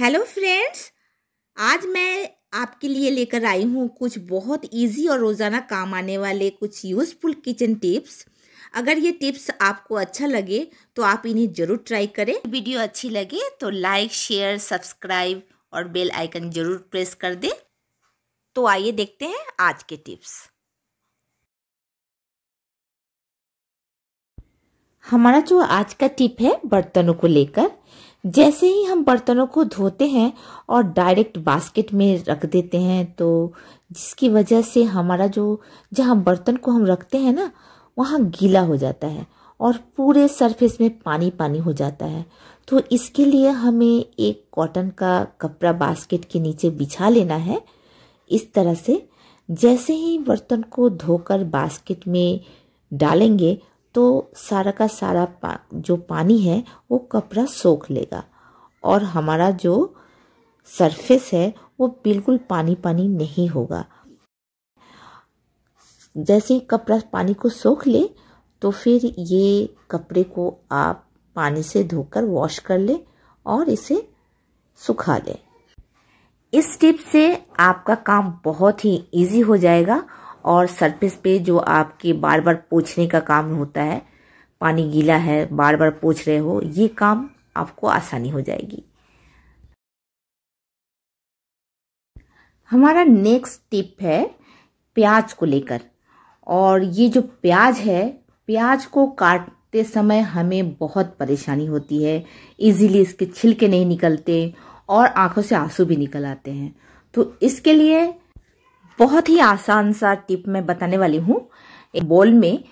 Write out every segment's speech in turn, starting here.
hello friends आज मैं आपके लिए लेकर आई हूँ कुछ बहुत इजी और रोज़ाना काम आने वाले कुछ यूज़फुल किचन टिप्स अगर ये टिप्स आपको अच्छा लगे तो आप इन्हें ज़रूर ट्राई करें वीडियो अच्छी लगे तो लाइक शेयर सब्सक्राइब और बेल आइकन ज़रूर प्रेस कर दें तो आइए देखते हैं आज के टिप्स हमारा जो आज का टिप है बर्तनों को लेकर जैसे ही हम बर्तनों को धोते हैं और डायरेक्ट बास्केट में रख देते हैं तो जिसकी वजह से हमारा जो जहाँ बर्तन को हम रखते हैं ना वहाँ गीला हो जाता है और पूरे सरफेस में पानी पानी हो जाता है तो इसके लिए हमें एक कॉटन का कपड़ा बास्केट के नीचे बिछा लेना है इस तरह से जैसे ही बर्तन को धोकर बास्केट में डालेंगे तो सारा का सारा पा, जो पानी है वो कपड़ा सोख लेगा और हमारा जो सरफेस है वो बिल्कुल पानी पानी नहीं होगा जैसे ही कपड़ा पानी को सोख ले तो फिर ये कपड़े को आप पानी से धोकर वॉश कर ले और इसे सुखा ले इस टिप से आपका काम बहुत ही इजी हो जाएगा और सरफेस पे जो आपके बार बार पोछने का काम होता है पानी गीला है बार बार पोछ रहे हो ये काम आपको आसानी हो जाएगी हमारा नेक्स्ट टिप है प्याज को लेकर और ये जो प्याज है प्याज को काटते समय हमें बहुत परेशानी होती है इजीली इसके छिलके नहीं निकलते और आंखों से आंसू भी निकल आते हैं तो इसके लिए बहुत ही आसान सा टिप मैं बताने वाली हूँ एक बोल में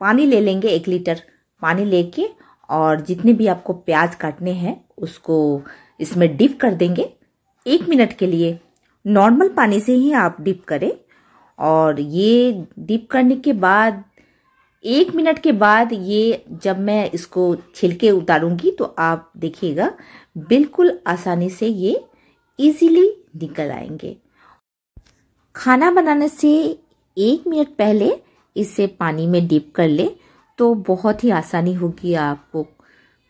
पानी ले लेंगे एक लीटर पानी लेके और जितने भी आपको प्याज काटने हैं उसको इसमें डिप कर देंगे एक मिनट के लिए नॉर्मल पानी से ही आप डिप करें और ये डिप करने के बाद एक मिनट के बाद ये जब मैं इसको छिलके उतारूंगी तो आप देखिएगा बिल्कुल आसानी से ये इजीली निकल आएंगे खाना बनाने से एक मिनट पहले इसे पानी में डिप कर ले तो बहुत ही आसानी होगी आपको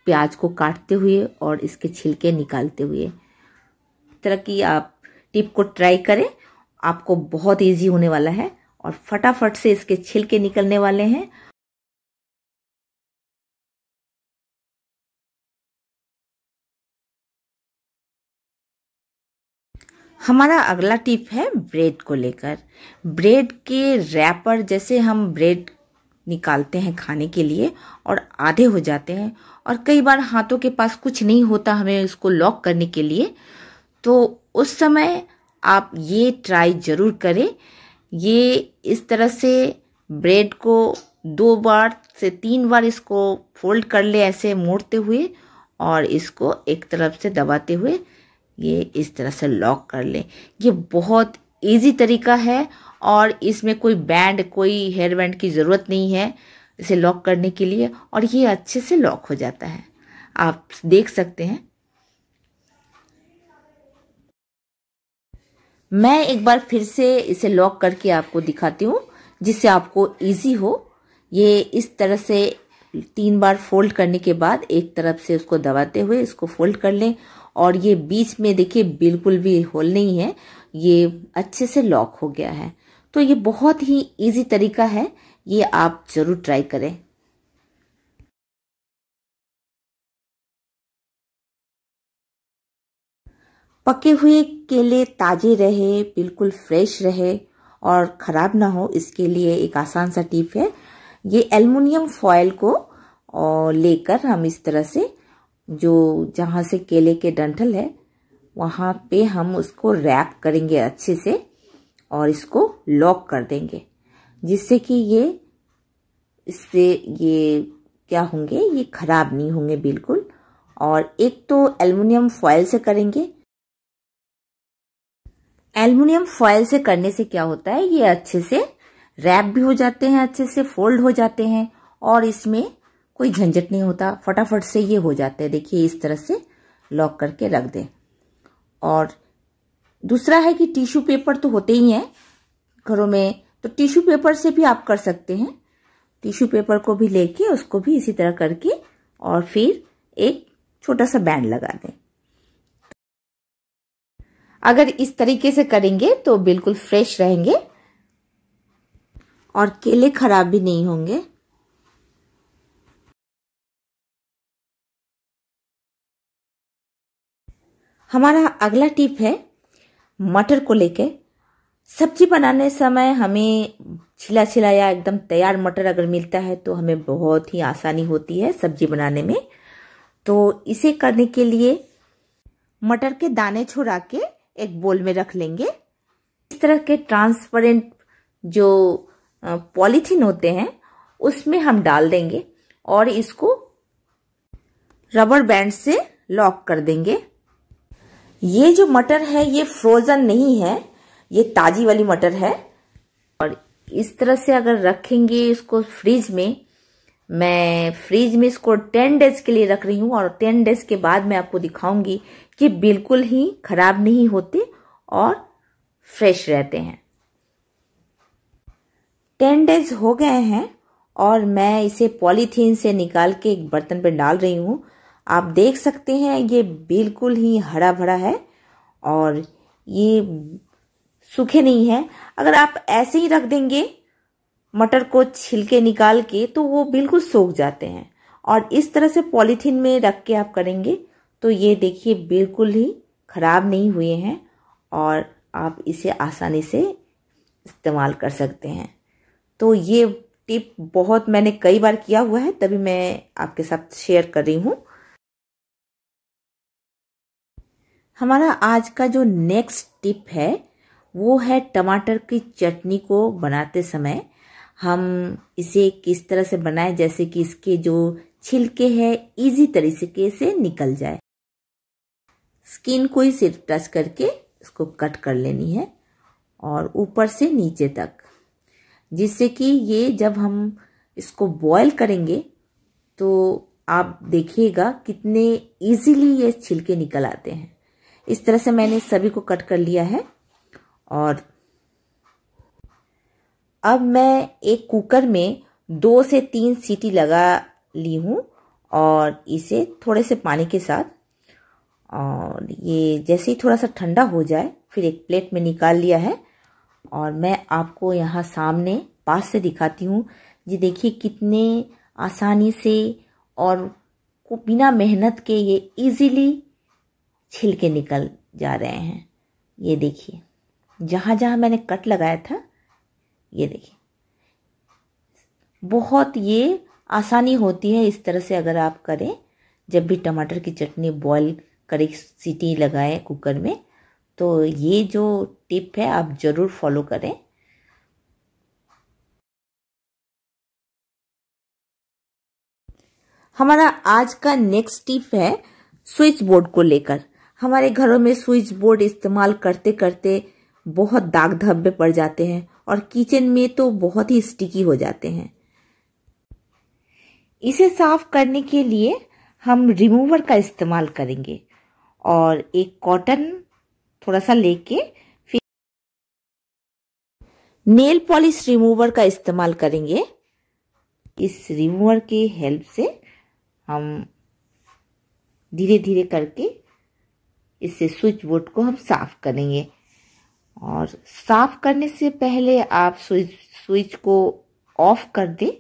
प्याज को काटते हुए और इसके छिलके निकालते हुए तरह की आप टिप को ट्राई करें आपको बहुत इजी होने वाला है और फटाफट से इसके छिलके निकलने वाले हैं हमारा अगला टिप है ब्रेड को लेकर ब्रेड के रैपर जैसे हम ब्रेड निकालते हैं खाने के लिए और आधे हो जाते हैं और कई बार हाथों के पास कुछ नहीं होता हमें उसको लॉक करने के लिए तो उस समय आप ये ट्राई ज़रूर करें ये इस तरह से ब्रेड को दो बार से तीन बार इसको फोल्ड कर ले ऐसे मोड़ते हुए और इसको एक तरफ से दबाते हुए ये इस तरह से लॉक कर लें ये बहुत इजी तरीका है और इसमें कोई बैंड कोई हेयर बैंड की ज़रूरत नहीं है इसे लॉक करने के लिए और ये अच्छे से लॉक हो जाता है आप देख सकते हैं मैं एक बार फिर से इसे लॉक करके आपको दिखाती हूँ जिससे आपको इजी हो ये इस तरह से तीन बार फोल्ड करने के बाद एक तरफ से उसको दबाते हुए इसको फोल्ड कर लें और ये बीच में देखिए बिल्कुल भी होल नहीं है ये अच्छे से लॉक हो गया है तो ये बहुत ही इजी तरीका है ये आप ज़रूर ट्राई करें पके हुए केले ताज़े रहे बिल्कुल फ्रेश रहे और ख़राब ना हो इसके लिए एक आसान सा टिप है ये एल्युमिनियम फॉयल को लेकर हम इस तरह से जो जहाँ से केले के डंठल है वहाँ पे हम उसको रैप करेंगे अच्छे से और इसको लॉक कर देंगे जिससे कि ये इससे ये क्या होंगे ये खराब नहीं होंगे बिल्कुल और एक तो एल्युमिनियम फॉयल से करेंगे एल्युमिनियम फॉयल से करने से क्या होता है ये अच्छे से रैप भी हो जाते हैं अच्छे से फोल्ड हो जाते हैं और इसमें कोई झंझट नहीं होता फटाफट से ये हो जाते हैं देखिए इस तरह से लॉक करके रख दें और दूसरा है कि टिश्यू पेपर तो होते ही हैं घरों में तो टिश्यू पेपर से भी आप कर सकते हैं टिश्यू पेपर को भी लेके उसको भी इसी तरह करके और फिर एक छोटा सा बैंड लगा दें अगर इस तरीके से करेंगे तो बिल्कुल फ्रेश रहेंगे और केले खराब भी नहीं होंगे हमारा अगला टिप है मटर को लेके सब्जी बनाने समय हमें छिला छिला या एकदम तैयार मटर अगर मिलता है तो हमें बहुत ही आसानी होती है सब्जी बनाने में तो इसे करने के लिए मटर के दाने छुड़ा के एक बोल में रख लेंगे इस तरह के ट्रांसपेरेंट जो पॉलीथीन होते हैं उसमें हम डाल देंगे और इसको रबर बैंड से लॉक कर देंगे ये जो मटर है ये फ्रोजन नहीं है ये ताजी वाली मटर है और इस तरह से अगर रखेंगे इसको फ्रिज में मैं फ्रिज में इसको टेन डेज के लिए रख रही हूँ और टेन डेज के बाद मैं आपको दिखाऊंगी कि बिल्कुल ही खराब नहीं होते और फ्रेश रहते हैं टेन डेज हो गए हैं और मैं इसे पॉलीथीन से निकाल के एक बर्तन पर डाल रही हूँ आप देख सकते हैं ये बिल्कुल ही हरा भरा है और ये सूखे नहीं है अगर आप ऐसे ही रख देंगे मटर को छिलके निकाल के तो वो बिल्कुल सूख जाते हैं और इस तरह से पॉलीथीन में रख के आप करेंगे तो ये देखिए बिल्कुल ही खराब नहीं हुए हैं और आप इसे आसानी से इस्तेमाल कर सकते हैं तो ये टिप बहुत मैंने कई बार किया हुआ है तभी मैं आपके साथ शेयर कर रही हूँ हमारा आज का जो नेक्स्ट टिप है वो है टमाटर की चटनी को बनाते समय हम इसे किस तरह से बनाएं जैसे कि इसके जो छिलके हैं इजी तरीके से निकल जाए स्किन को ही सिर्फ टच करके इसको कट कर लेनी है और ऊपर से नीचे तक जिससे कि ये जब हम इसको बॉयल करेंगे तो आप देखिएगा कितने इजीली ये छिलके निकल आते हैं इस तरह से मैंने सभी को कट कर लिया है और अब मैं एक कुकर में दो से तीन सीटी लगा ली हूँ और इसे थोड़े से पानी के साथ और ये जैसे ही थोड़ा सा ठंडा हो जाए फिर एक प्लेट में निकाल लिया है और मैं आपको यहाँ सामने पास से दिखाती हूँ ये देखिए कितने आसानी से और बिना मेहनत के ये इजीली छिलके निकल जा रहे हैं ये देखिए जहाँ जहाँ मैंने कट लगाया था ये देखिए बहुत ये आसानी होती है इस तरह से अगर आप करें जब भी टमाटर की चटनी बॉईल करें सीटी लगाएं कुकर में तो ये जो टिप है आप ज़रूर फॉलो करें हमारा आज का नेक्स्ट टिप है स्विच बोर्ड को लेकर हमारे घरों में स्विच बोर्ड इस्तेमाल करते करते बहुत दाग धब्बे पड़ जाते हैं और किचन में तो बहुत ही स्टिकी हो जाते हैं इसे साफ करने के लिए हम रिमूवर का इस्तेमाल करेंगे और एक कॉटन थोड़ा सा लेके फिर नेल पॉलिश रिमूवर का इस्तेमाल करेंगे इस रिमूवर के हेल्प से हम धीरे धीरे करके इससे स्विच बोर्ड को हम साफ करेंगे और साफ करने से पहले आप स्विच स्विच को ऑफ कर दें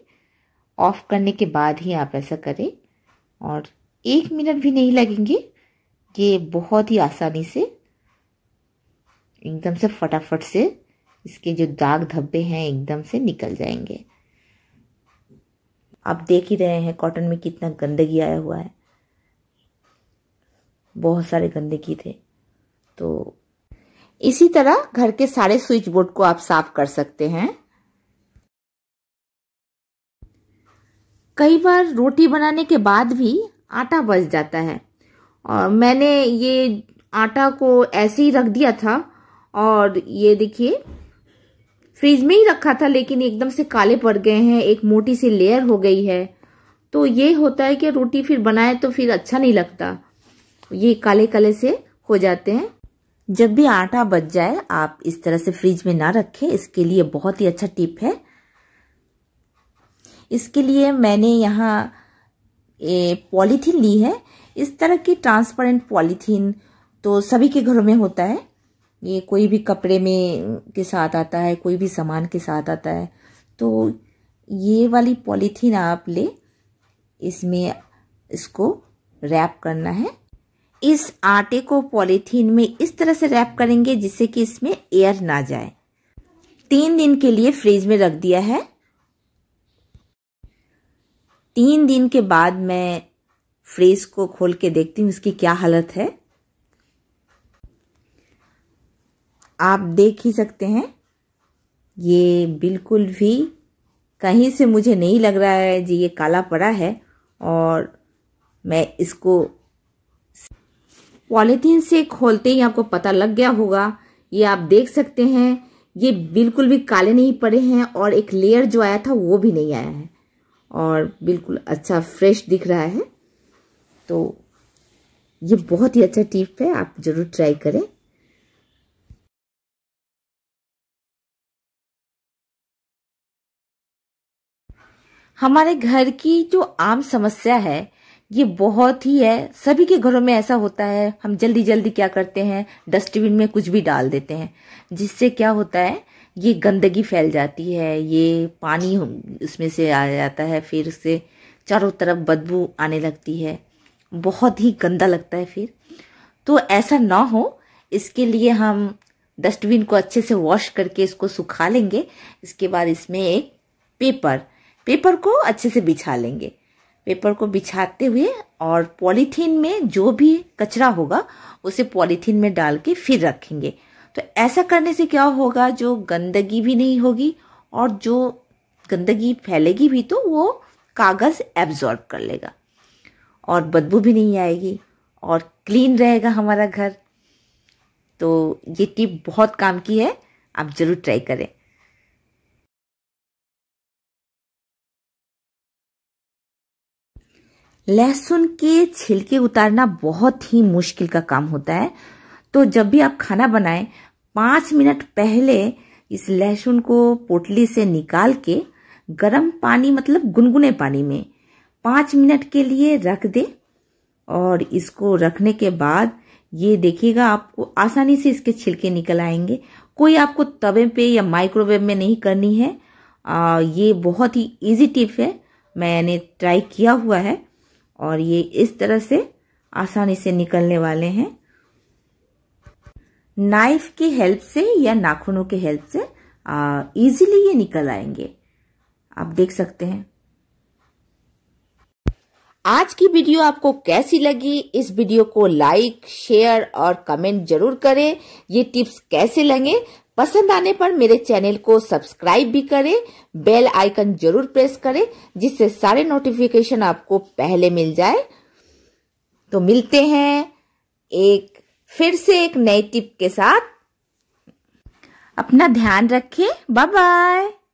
ऑफ करने के बाद ही आप ऐसा करें और एक मिनट भी नहीं लगेंगे ये बहुत ही आसानी से एकदम से फटाफट से इसके जो दाग धब्बे हैं एकदम से निकल जाएंगे आप देख ही रहे हैं कॉटन में कितना गंदगी आया हुआ है बहुत सारे गंदगी थे तो इसी तरह घर के सारे स्विच बोर्ड को आप साफ कर सकते हैं कई बार रोटी बनाने के बाद भी आटा बच जाता है और मैंने ये आटा को ऐसे ही रख दिया था और ये देखिए फ्रिज में ही रखा था लेकिन एकदम से काले पड़ गए हैं एक मोटी सी लेयर हो गई है तो ये होता है कि रोटी फिर बनाए तो फिर अच्छा नहीं लगता ये काले काले से हो जाते हैं जब भी आटा बच जाए आप इस तरह से फ्रिज में ना रखें इसके लिए बहुत ही अच्छा टिप है इसके लिए मैंने यहाँ पॉलीथीन ली है इस तरह की ट्रांसपेरेंट पॉलीथीन तो सभी के घरों में होता है ये कोई भी कपड़े में के साथ आता है कोई भी सामान के साथ आता है तो ये वाली पॉलीथीन आप ले इसमें इसको रैप करना है इस आटे को पॉलीथीन में इस तरह से रैप करेंगे जिससे कि इसमें एयर ना जाए तीन दिन के लिए फ्रिज में रख दिया है तीन दिन के बाद मैं फ्रिज को खोल के देखती हूँ इसकी क्या हालत है आप देख ही सकते हैं ये बिल्कुल भी कहीं से मुझे नहीं लग रहा है जी ये काला पड़ा है और मैं इसको पॉलिथीन से खोलते ही आपको पता लग गया होगा ये आप देख सकते हैं ये बिल्कुल भी काले नहीं पड़े हैं और एक लेयर जो आया था वो भी नहीं आया है और बिल्कुल अच्छा फ्रेश दिख रहा है तो ये बहुत ही अच्छा टिप है आप ज़रूर ट्राई करें हमारे घर की जो आम समस्या है ये बहुत ही है सभी के घरों में ऐसा होता है हम जल्दी जल्दी क्या करते हैं डस्टबिन में कुछ भी डाल देते हैं जिससे क्या होता है ये गंदगी फैल जाती है ये पानी उसमें से आ जाता है फिर उससे चारों तरफ बदबू आने लगती है बहुत ही गंदा लगता है फिर तो ऐसा ना हो इसके लिए हम डस्टबिन को अच्छे से वॉश करके इसको सुखा लेंगे इसके बाद इसमें एक पेपर पेपर को अच्छे से बिछा लेंगे पेपर को बिछाते हुए और पॉलीथीन में जो भी कचरा होगा उसे पॉलीथीन में डाल के फिर रखेंगे तो ऐसा करने से क्या होगा जो गंदगी भी नहीं होगी और जो गंदगी फैलेगी भी तो वो कागज़ एब्जॉर्ब कर लेगा और बदबू भी नहीं आएगी और क्लीन रहेगा हमारा घर तो ये टिप बहुत काम की है आप ज़रूर ट्राई करें लहसुन के छिलके उतारना बहुत ही मुश्किल का काम होता है तो जब भी आप खाना बनाएं पाँच मिनट पहले इस लहसुन को पोटली से निकाल के गर्म पानी मतलब गुनगुने पानी में पाँच मिनट के लिए रख दे और इसको रखने के बाद ये देखिएगा आपको आसानी से इसके छिलके निकल आएंगे कोई आपको तवे पे या माइक्रोवेव में नहीं करनी है आ, ये बहुत ही इजी टिप है मैंने ट्राई किया हुआ है और ये इस तरह से आसानी से निकलने वाले हैं नाइफ की हेल्प से या नाखूनों के हेल्प से इजीली ये निकल आएंगे आप देख सकते हैं आज की वीडियो आपको कैसी लगी इस वीडियो को लाइक शेयर और कमेंट जरूर करें ये टिप्स कैसे लगे पसंद आने पर मेरे चैनल को सब्सक्राइब भी करें बेल आइकन जरूर प्रेस करें जिससे सारे नोटिफिकेशन आपको पहले मिल जाए तो मिलते हैं एक फिर से एक नए टिप के साथ अपना ध्यान रखें बाय बाय